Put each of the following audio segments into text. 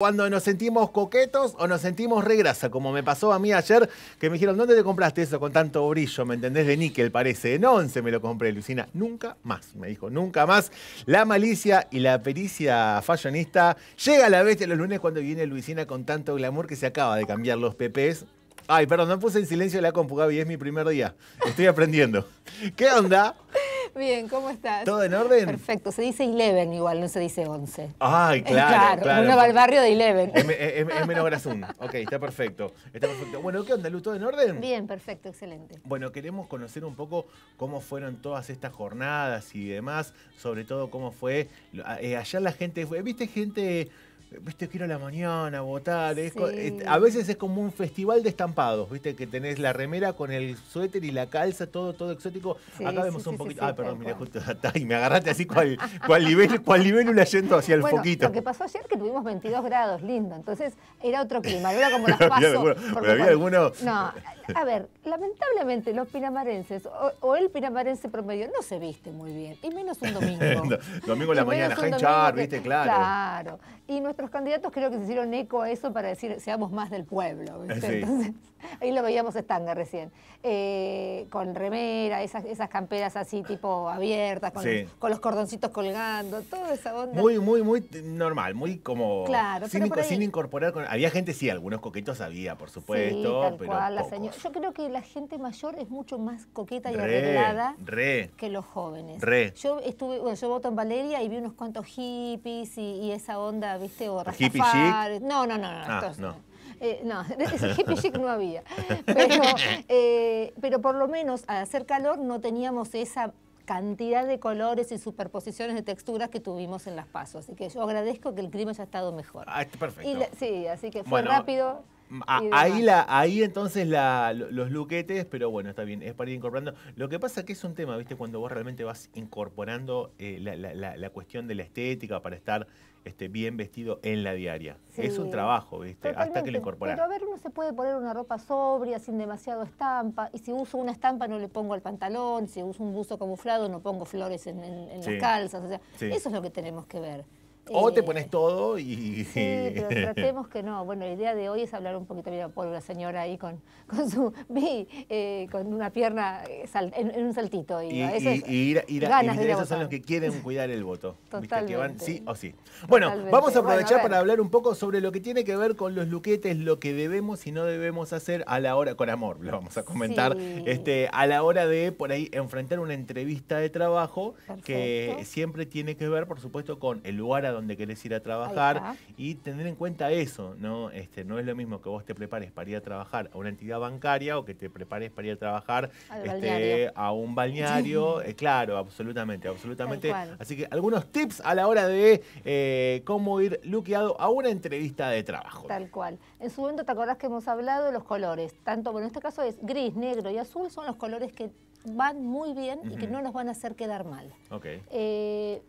cuando nos sentimos coquetos o nos sentimos regrasa, como me pasó a mí ayer, que me dijeron, ¿dónde te compraste eso con tanto brillo? ¿Me entendés? De níquel parece. En 11 me lo compré, Lucina. Nunca más, me dijo, nunca más. La malicia y la pericia fashionista llega a la bestia los lunes cuando viene Lucina con tanto glamour que se acaba de cambiar los pepes. Ay, perdón, no puse en silencio la compu, Gaby, es mi primer día. Estoy aprendiendo. ¿Qué onda? Bien, ¿cómo estás? ¿Todo en orden? Perfecto, se dice 11 igual, no se dice 11. Ay, claro, claro. Uno va al barrio de 11. Es menos Grazún. Ok, está perfecto. Está perfecto. Bueno, ¿qué onda, Lu? ¿Todo en orden? Bien, perfecto, excelente. Bueno, queremos conocer un poco cómo fueron todas estas jornadas y demás, sobre todo cómo fue. allá eh, la gente, ¿viste gente viste, quiero la mañana votar. Este, a veces es como un festival de estampados, viste, que tenés la remera con el suéter y la calza, todo, todo exótico. Acá vemos un poquito. ah, perdón, mira, justo y me agarraste así cual, cual, nivel, cual un yendo hacia el bueno, foquito. Lo que pasó ayer que tuvimos 22 grados, lindo. Entonces era otro clima, no era como las había No, a ver, lamentablemente los pinamarenses o, el pinamarense promedio no se viste muy bien, y menos un domingo. domingo en la mañana mañana, Char, viste, claro. Claro. Y nuestros candidatos creo que se hicieron eco a eso para decir, seamos más del pueblo. ahí lo veíamos estanga recién. Eh, con remera, esas, esas camperas así tipo abiertas, con, los, cordoncitos colgando, toda esa onda. Muy, muy, muy normal, muy como claro, sin, sin, incorporar. Había gente, sí, algunos coquetos había, por supuesto. Yo creo que la gente mayor es mucho más coqueta y arreglada que los jóvenes. Re. Yo estuve, bueno, yo voto en Valeria y vi unos cuantos hippies y esa onda ¿viste? O No, no, no, no. Ah, no. Eh, ese hippie chic no había. Eh, pero, por lo menos al hacer calor no teníamos esa cantidad de colores y superposiciones de texturas que tuvimos en las pasos. Así que yo agradezco que el clima haya estado mejor. Ah, perfecto. sí, así que fue rápido. ahí, ahí entonces los luquetes, pero bueno, está bien, es para ir incorporando. Lo que pasa que es un tema, ¿viste? Cuando vos realmente vas incorporando eh, la cuestión de la estética para estar este, bien vestido en la diaria. es un trabajo, ¿viste? Hasta que lo incorporas. Pero a ver, uno se puede poner una ropa sobria, sin demasiado estampa. Y si uso una estampa, no le pongo al pantalón. Si uso un buzo camuflado, no pongo flores en, las calzas. O sea, eso es lo que tenemos que ver. O te eh, pones todo y... Sí, tratemos que no. Bueno, la idea de hoy es hablar un poquito, por la señora ahí con, su... Eh, con una pierna eh, en, un saltito. Y, eso son los que quieren cuidar el voto. Totalmente. sí o sí. Bueno, vamos a aprovechar para hablar un poco sobre lo que tiene que ver con los luquetes, lo que debemos y no debemos hacer a la hora, con amor, lo vamos a comentar, este, a la hora de por ahí enfrentar una entrevista de trabajo que siempre tiene que ver, por supuesto, con el lugar a donde querés ir a trabajar y tener en cuenta eso, ¿no? Este, no es lo mismo que vos te prepares para ir a trabajar a una entidad bancaria o que te prepares para ir a trabajar este, a un balneario. Eh, claro, absolutamente, absolutamente. Así que algunos tips a la hora de eh, cómo ir luqueado a una entrevista de trabajo. Tal cual. En su momento te acordás que hemos hablado de los colores, tanto, bueno, en este caso es gris, negro y azul son los colores que van muy bien y que no nos van a hacer quedar mal. Ok. Eh,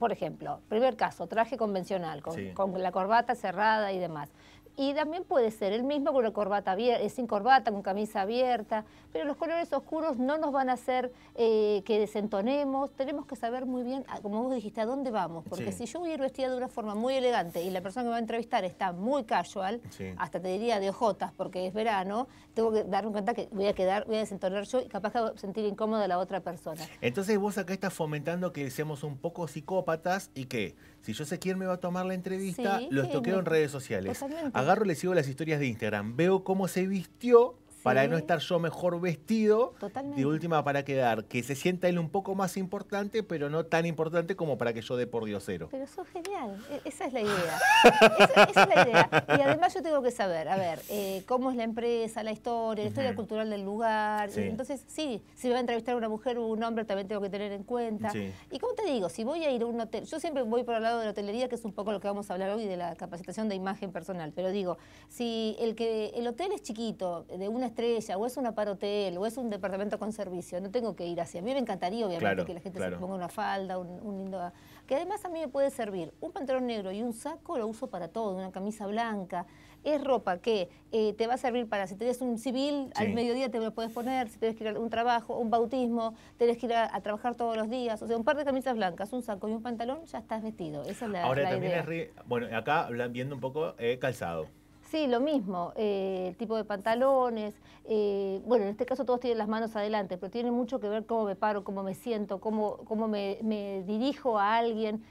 por ejemplo, primer caso, traje convencional, con, la corbata cerrada y demás y también puede ser el mismo con una corbata abierta, eh, sin corbata, con camisa abierta, pero los colores oscuros no nos van a hacer eh, que desentonemos, tenemos que saber muy bien, ah, como vos dijiste, a dónde vamos, porque si yo voy a ir vestida de una forma muy elegante y la persona que me va a entrevistar está muy casual, hasta te diría de ojotas porque es verano, tengo que darme cuenta que voy a quedar, voy a desentonar yo y capaz que voy a sentir incómoda la otra persona. Entonces vos acá estás fomentando que seamos un poco psicópatas y que si yo sé quién me va a tomar la entrevista, los toqueo en redes sociales. Agarro, le sigo las historias de Instagram, veo cómo se vistió para no estar yo mejor vestido, de última para quedar, que se sienta él un poco más importante, pero no tan importante como para que yo dé por cero. Pero eso es genial, e, esa es la idea. esa, es la idea. Y además yo tengo que saber, a ver, eh, cómo es la empresa, la historia, la historia cultural del lugar. Entonces, sí, si me va a entrevistar una mujer o un hombre, también tengo que tener en cuenta. Y como te digo, si voy a ir a un hotel, yo siempre voy por el lado de la hotelería, que es un poco lo que vamos a hablar hoy de la capacitación de imagen personal, pero digo, si el que el hotel es chiquito, de una estrella, o es un hotel, o es un departamento con servicio, no tengo que ir hacia A mí me encantaría, obviamente, que la gente se ponga una falda, un, lindo... Que además a mí me puede servir un pantalón negro y un saco, lo uso para todo, una camisa blanca. Es ropa que eh, te va a servir para, si tenés un civil, al mediodía te lo puedes poner, si tienes que ir a un trabajo, un bautismo, tenés que ir a, trabajar todos los días. O sea, un par de camisas blancas, un saco y un pantalón, ya estás vestido. Esa es la Ahora también idea. Bueno, acá viendo un poco eh, calzado. Sí, lo mismo, eh, el tipo de pantalones, eh, bueno, en este caso todos tienen las manos adelante, pero tiene mucho que ver cómo me paro, cómo me siento, cómo, cómo me, me dirijo a alguien.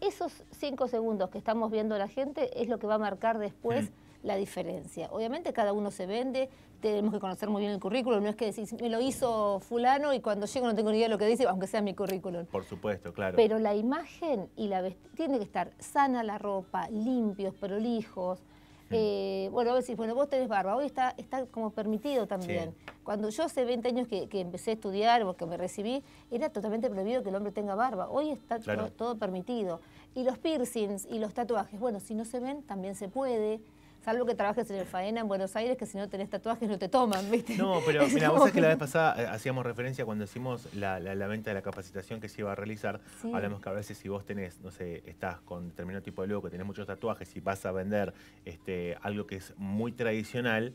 Esos cinco segundos que estamos viendo a la gente es lo que va a marcar después. la diferencia. Obviamente cada uno se vende, tenemos que conocer muy bien el currículum, no es que decís, me lo hizo fulano y cuando llego no tengo ni idea de lo que dice, aunque sea mi currículum. Por supuesto, claro. Pero la imagen y la tiene que estar sana la ropa, limpios, prolijos, eh, bueno, a si bueno, vos tenés barba, hoy está, está como permitido también. Cuando yo hace 20 años que, empecé a estudiar o que me recibí, era totalmente prohibido que el hombre tenga barba. Hoy está todo permitido. Y los piercings y los tatuajes, bueno, si no se ven, también se puede salvo que trabajes en el faena en Buenos Aires, que si no tenés tatuajes no te toman, ¿viste? No, pero mira, vos sabés que la vez pasada eh, hacíamos referencia cuando hicimos la, venta de la capacitación que se iba a realizar, hablamos que a veces si vos tenés, no sé, estás con determinado tipo de logo, que tenés muchos tatuajes y vas a vender este, algo que es muy tradicional,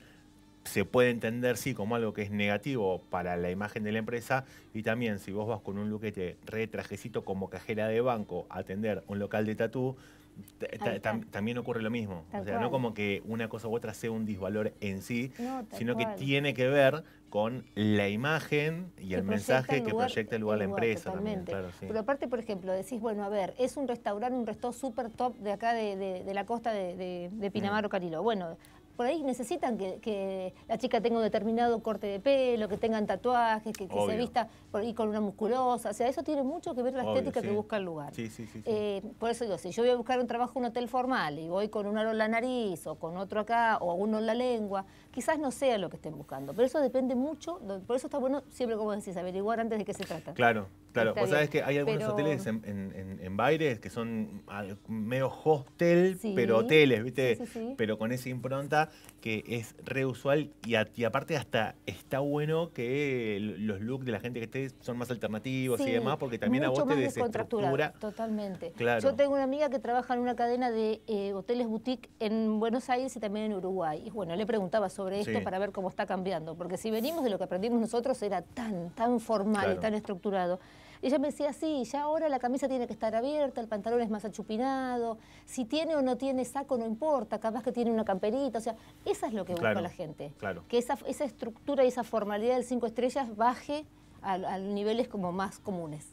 se puede entender, sí, como algo que es negativo para la imagen de la empresa. Y también, si vos vas con un luquete re trajecito como cajera de banco a atender un local de tatú, también ocurre lo mismo. o sea, no como que una cosa u otra sea un disvalor en sí, sino que tiene que ver con la imagen y el mensaje que proyecta el lugar, la empresa. Pero aparte, por ejemplo, decís, bueno, a ver, es un restaurante, un resto súper top de acá de, de, la costa de, mm. Pinamar o Carilo. Bueno, por ahí necesitan que, la chica tenga un determinado corte de pelo, que tengan tatuajes, que, se vista por con una musculosa. O sea, eso tiene mucho que ver la estética que busca el lugar. Eh, por eso digo, si yo voy a buscar un trabajo en un hotel formal y voy con un aro en la nariz o con otro acá o uno en la lengua, quizás no sea lo que estén buscando. Pero eso depende mucho, por eso está bueno siempre, como decís, averiguar antes de qué se trata. Claro, claro. o Vos que hay algunos hoteles en, en, Baires que son medio hostel, pero hoteles, ¿viste? Pero con esa impronta que es reusual y, aparte hasta está bueno que los looks de la gente que esté son más alternativos y demás porque también a vos te Totalmente. Yo tengo una amiga que trabaja en una cadena de eh, hoteles boutique en Buenos Aires y también en Uruguay. Y bueno, le preguntaba sobre esto para ver cómo está cambiando, porque si venimos de lo que aprendimos nosotros era tan, tan formal y tan estructurado ella me decía, sí, ya ahora la camisa tiene que estar abierta, el pantalón es más achupinado, si tiene o no tiene saco no importa, capaz que tiene una camperita, o sea, esa es lo que busca la gente. Que esa, estructura y esa formalidad del cinco estrellas baje a, a niveles como más comunes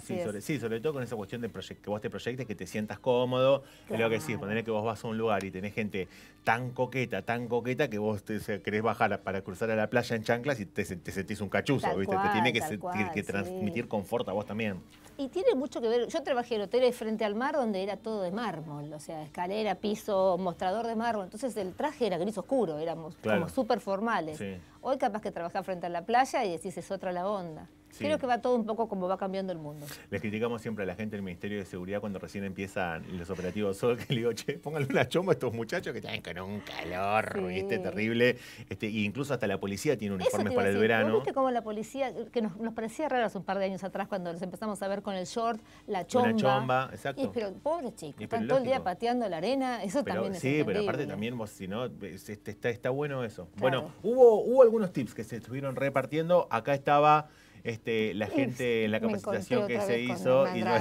sí sobre, sí sobre, todo con esa cuestión de que vos te proyectes, que te sientas cómodo. Es lo que decís, poner que vos vas a un lugar y tenés gente tan coqueta, tan coqueta, que vos te querés bajar para cruzar a la playa en chanclas y te, sentís un cachuzo, ¿viste? te tiene que, transmitir confort a vos también. Y tiene mucho que ver, yo trabajé en hoteles frente al mar donde era todo de mármol, o sea, escalera, piso, mostrador de mármol, entonces el traje era gris oscuro, éramos como súper formales. Hoy capaz que trabajás frente a la playa y decís es otra la onda. Creo que va todo un poco como va cambiando el mundo. Les criticamos siempre a la gente del Ministerio de Seguridad cuando recién empiezan los operativos Sol, que le digo, che, pónganle una chomba a estos muchachos que están con un calor, ¿viste? Terrible. Este, y e incluso hasta la policía tiene uniformes para el verano. ¿Viste cómo la policía, que nos, parecía raro hace un par de años atrás cuando los empezamos a ver con el short, la chomba? La chomba, exacto. Y, pero pobres chicos, están todo el día pateando la arena, eso también es Sí, pero aparte también vos, si no, este, está, está bueno eso. Bueno, hubo, hubo algunos tips que se estuvieron repartiendo. Acá estaba este, la gente, en la capacitación que se hizo, y yo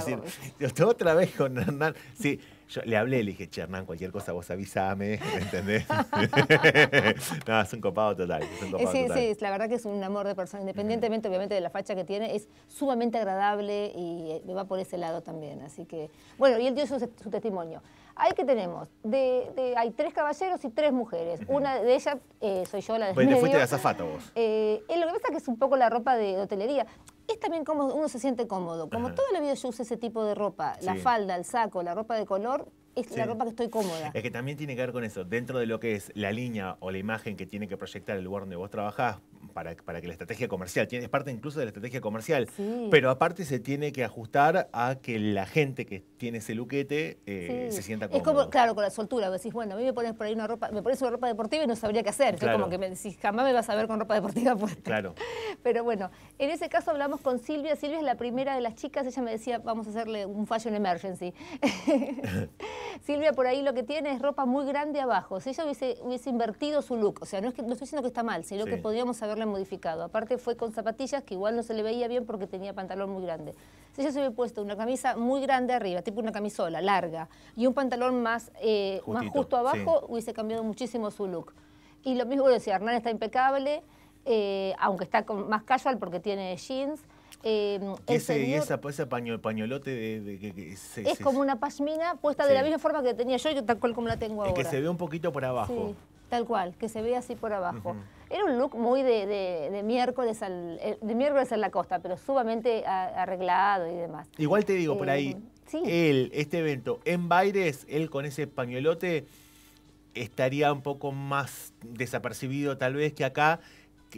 decir, otra vez con Hernán. Sí, yo le hablé, le dije, Hernán, cualquier cosa vos avísame, entendés? no, es un copado total. sí, sí, la verdad que es un amor de persona, independientemente, obviamente, de la facha que tiene, es sumamente agradable y eh, me va por ese lado también. Así que, bueno, y él dio su testimonio. Ahí que tenemos, hay tres caballeros y tres mujeres. Una de ellas eh, soy yo, la de Pues te fuiste de azafata vos. Eh, lo que pasa es que es un poco la ropa de hotelería. Es también como uno se siente cómodo. Como toda la vida yo uso ese tipo de ropa, la falda, el saco, la ropa de color, es la ropa que estoy cómoda. Es que también tiene que ver con eso. Dentro de lo que es la línea o la imagen que tiene que proyectar el lugar donde vos trabajás, para, para que la estrategia comercial, es parte incluso de la estrategia comercial, pero aparte se tiene que ajustar a que la gente que tiene ese luquete eh, se sienta cómoda. Es como, claro, con la soltura, decís, bueno, a mí me pones por ahí una ropa, me pones una ropa deportiva y no sabría qué hacer, es como que me decís, jamás me vas a ver con ropa deportiva puesta. Claro. Pero bueno, en ese caso hablamos con Silvia, Silvia es la primera de las chicas, ella me decía, vamos a hacerle un fashion emergency. Silvia por ahí lo que tiene es ropa muy grande abajo. Si ella hubiese, hubiese invertido su look, o sea, no, es que, no estoy diciendo que está mal, sino que podríamos haberla modificado. Aparte fue con zapatillas que igual no se le veía bien porque tenía pantalón muy grande. Si ella se hubiera puesto una camisa muy grande arriba, tipo una camisola larga, y un pantalón más, eh, más justo abajo, hubiese cambiado muchísimo su look. Y lo mismo decía, Hernán está impecable, eh, aunque está con, más casual porque tiene jeans ese, em, y esa, ese pañolote de, es como una pasmina puesta de la misma forma que tenía yo y tal cual como la tengo ahora. que se ve un poquito por abajo. Sí, tal cual, que se ve así por abajo. Era un look muy de, miércoles al, eh, de miércoles en la costa, pero sumamente arreglado y demás. Igual te digo, por ahí, em, este evento, en Baires, él con ese pañolote estaría un poco más desapercibido tal vez que acá,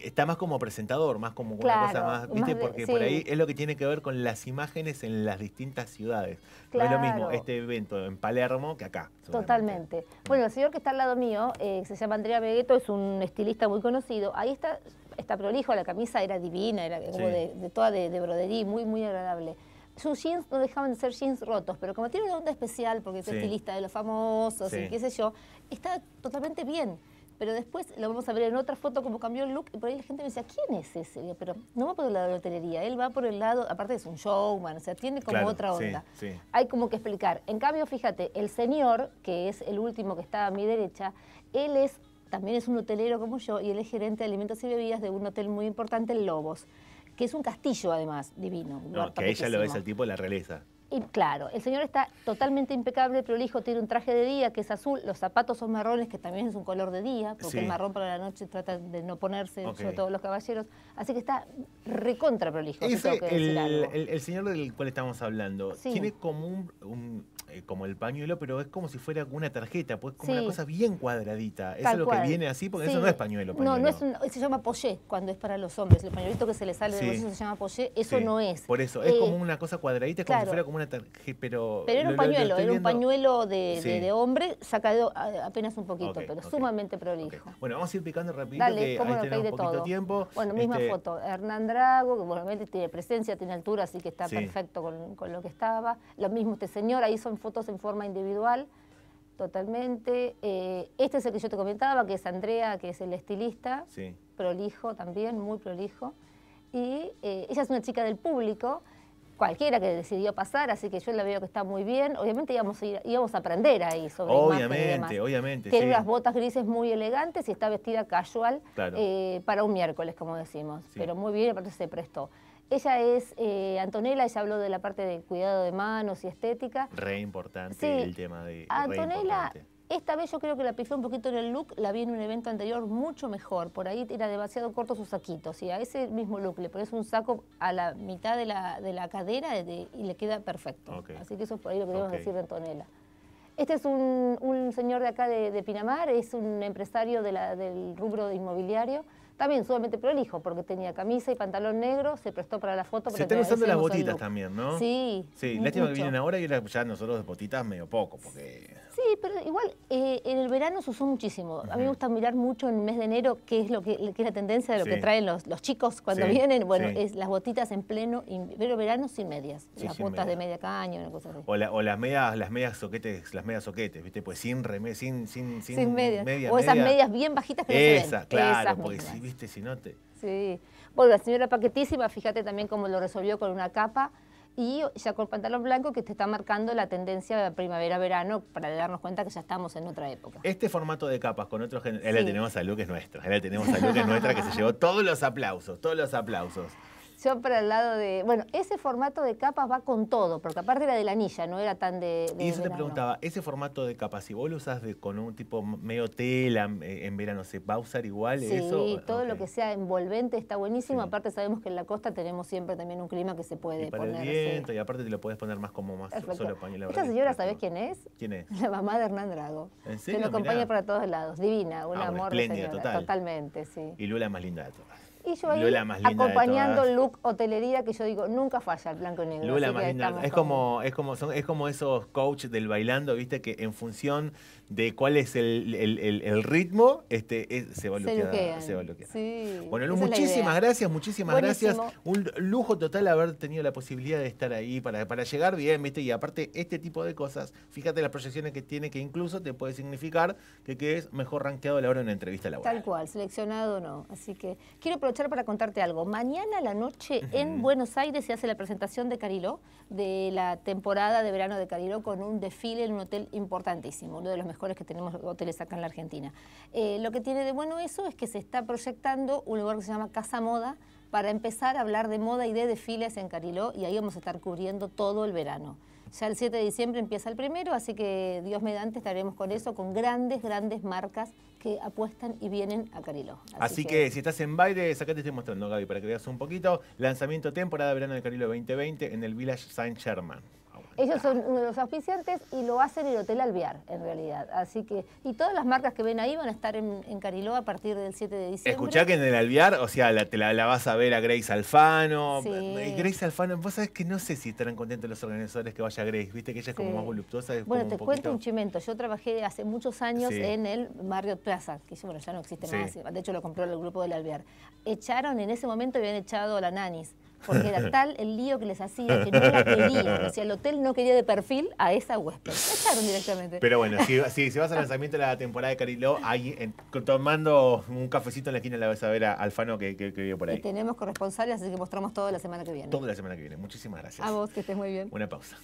está más como presentador, más como una cosa más, ¿viste? Porque por ahí es lo que tiene que ver con las imágenes en las distintas ciudades. No es lo mismo este evento en Palermo que acá. Totalmente. Bueno, el señor que está al lado mío, eh, se llama Andrea vegueto es un estilista muy conocido. Ahí está, está prolijo, la camisa era divina, era como de, toda de, brodería, muy, muy agradable. Sus jeans no dejaban de ser jeans rotos, pero como tiene una onda especial, porque es estilista de los famosos y qué sé yo, está totalmente bien. Pero después lo vamos a ver en otra foto cómo cambió el look y por ahí la gente me decía, ¿quién es ese? Pero no va por el lado de la hotelería, él va por el lado, aparte es un showman, o sea, tiene como otra onda. Hay como que explicar. En cambio, fíjate, el señor, que es el último que está a mi derecha, él es también es un hotelero como yo y él es gerente de alimentos y bebidas de un hotel muy importante el Lobos, que es un castillo además, divino. que ella lo ves al tipo de la realeza. Y claro, el señor está totalmente impecable, prolijo, tiene un traje de día que es azul, los zapatos son marrones, que también es un color de día, porque el marrón para la noche trata de no ponerse, sobre todo los caballeros. Así que está recontra prolijo. el, El, señor del cual estamos hablando tiene como un eh, como el pañuelo, pero es como si fuera una tarjeta, pues como una cosa bien cuadradita. eso es lo que viene así, porque eso no es pañuelo, No, no es un, se llama pollé cuando es para los hombres. El pañuelito que se le sale de se llama pollé, eso no es. Por eso, es eh, como una cosa cuadradita, es como si fuera como una tarjeta, pero... Pero era un pañuelo, era un pañuelo de, de, de, hombre sacado apenas un poquito, pero sumamente prolijo. Bueno, vamos a ir picando rapidito, Dale, que ahí de todo. tiempo. Bueno, misma este, foto. Hernán Drago, que bueno tiene presencia, tiene altura, así que está perfecto con, con, lo que estaba. Lo mismo este señor, ahí son fotos en forma individual, totalmente. Eh, este es el que yo te comentaba, que es Andrea, que es el estilista, prolijo también, muy prolijo. Y eh, ella es una chica del público, cualquiera que decidió pasar, así que yo la veo que está muy bien. Obviamente íbamos a, ir, íbamos a aprender ahí sobre Obviamente, obviamente. Tiene unas botas grises muy elegantes y está vestida casual eh, para un miércoles, como decimos. Pero muy bien, aparte se prestó. Ella es eh, Antonella, ella habló de la parte de cuidado de manos y estética. Re importante el tema de... Antonella, esta vez yo creo que la pifé un poquito en el look, la vi en un evento anterior mucho mejor. Por ahí era demasiado corto sus saquitos. Y a ese mismo look le pones un saco a la mitad de la, de cadera y le queda perfecto. Así que eso es por ahí lo que debemos decir de Antonella. Este es un, señor de acá de, Pinamar, es un empresario del rubro de inmobiliario también sumamente prolijo, porque tenía camisa y pantalón negro, se prestó para la foto. Se están usando las botitas también, ¿no? Sí. Sí, lástima que vienen ahora y ya nosotros de botitas medio poco, porque Sí, pero igual eh, en el verano se usó muchísimo. A mí me gusta mirar mucho en el mes de enero qué es lo que, es la tendencia de lo que traen los, los chicos cuando vienen. Bueno, es las botitas en pleno, pero verano sin medias. las botas de media caña, O, las medias, las medias soquetes, las medias soquetes, ¿viste? Pues sin remes, sin, sin, sin, medias. o esas medias bien bajitas que se ven. Esas, claro, porque si, viste, si no te... Sí. Bueno, la señora Paquetísima, fíjate también cómo lo resolvió con una capa y ya con pantalón blanco que te está marcando la tendencia de primavera-verano para darnos cuenta que ya estamos en otra época. Este formato de capas con otro... Él tenemos a que es nuestra. Él tenemos a que es nuestra, que se llevó todos los aplausos, todos los aplausos yo para el lado de... Bueno, ese formato de capas va con todo, porque aparte era de la anilla, no era tan de... y eso te preguntaba, ese formato de capas, si vos lo usas con un tipo medio tela eh, en verano, ¿se va a usar igual sí, eso? Sí, todo lo que sea envolvente está buenísimo. Aparte sabemos que en la costa tenemos siempre también un clima que se puede para poner... El viento, Y aparte te lo puedes poner más como más solo pañuelo. Esta señora, sabes quién es? ¿Quién es? La mamá de Hernán Drago. ¿En Que lo acompaña para todos lados. Divina, un ah, amor. total. Totalmente, sí. Y Lula es más linda de todas. Y yo ahí acompañando look hotelería que yo digo, nunca falla el blanco y negro. Es como, es, como son, es como esos coaches del bailando, viste, que en función de cuál es el, ritmo, este, se va bueno, Lu, muchísimas gracias, muchísimas gracias. Un lujo total haber tenido la posibilidad de estar ahí para, para llegar bien, viste, y aparte este tipo de cosas, fíjate las proyecciones que tiene que incluso te puede significar que, que es mejor rankeado a la hora de una entrevista laboral. Tal cual, seleccionado o no. Así que quiero para contarte algo. Mañana a la noche en Buenos Aires se hace la presentación de Cariló, de la temporada de verano de Cariló, con un desfile en un hotel importantísimo, uno de los mejores que tenemos hoteles acá en la Argentina. Eh, lo que tiene de bueno eso es que se está proyectando un lugar que se llama Casa Moda, para empezar a hablar de moda y de desfiles en Cariló y ahí vamos a estar cubriendo todo el verano. Ya el 7 de diciembre empieza el primero, así que Dios me antes estaremos con eso, con grandes, grandes marcas que apuestan y vienen a Cariló. Así, que, si estás en baile, acá te estoy mostrando, Gaby, para que veas un poquito. Lanzamiento temporada verano de Cariló 2020 en el Village Saint Germain. Ellos son uno de los auspiciantes y lo hacen el Hotel Alvear, en realidad. Así que, y todas las marcas que ven ahí van a estar en, en Cariló a partir del 7 de diciembre. Escuchá que en el Alvear, o sea, la, te la, vas a ver a Grace Alfano. Eh, Grace Alfano, vos sabés que no sé si estarán contentos los organizadores que vaya Grace, viste que ella es como más voluptuosa. Bueno, te cuento un chimento. Yo trabajé hace muchos años en el Marriott Plaza, que bueno, ya no existe más. De hecho, lo compró el grupo del Alvear. Echaron, en ese momento habían echado a la Nanis porque era tal el lío que les hacía que no la si O sea, el hotel no quería de perfil a esa huésped. La echaron directamente. Pero bueno, si, vas al lanzamiento de la temporada de Cariló, ahí tomando un cafecito en la esquina la vas a ver a Alfano que, que, vive por ahí. Y tenemos corresponsales, así que mostramos toda la semana que viene. Toda la semana que viene. Muchísimas gracias. A vos, que estés muy bien. Una pausa.